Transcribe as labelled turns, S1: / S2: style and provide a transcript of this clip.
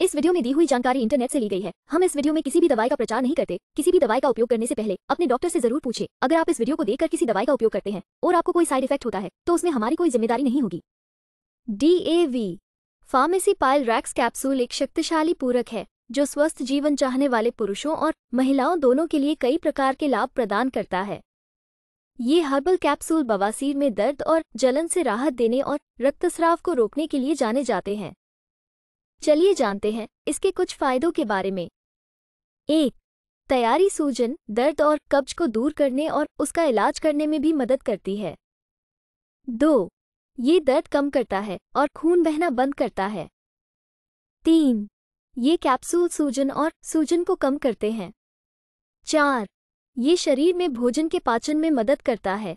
S1: इस वीडियो में दी हुई जानकारी इंटरनेट से ली गई है हम इस वीडियो में किसी भी दवाई का प्रचार नहीं करते किसी भी दवाई का उपयोग करने से पहले अपने डॉक्टर से जरूर पूछे अगर आप इस वीडियो को देखकर किसी दवाई का उपयोग करते हैं और आपको कोई साइड इफेक्ट होता है तो उसमें हमारी कोई जिम्मेदारी नहीं होगी D A V pharmacy Pilerex capsule एक शक्तिशाली पूरक है जो स्वस्थ जीवन चाहने वाले पुरुषों और महिलाओं दोनों के लिए कई प्रकार के लाभ प्रदान करता है ये हर्बल कैप्सूल बवासीर में दर्द और जलन से राहत देने और रक्तस्राव को रोकने के लिए जाने जाते हैं चलिए जानते हैं इसके कुछ फायदों के बारे में एक तैयारी सूजन दर्द और कब्ज को दूर करने और उसका इलाज करने में भी मदद करती है दो ये दर्द कम करता है और खून बहना बंद करता है तीन ये कैप्सूल सूजन और सूजन को कम करते हैं चार ये शरीर में भोजन के पाचन में मदद करता है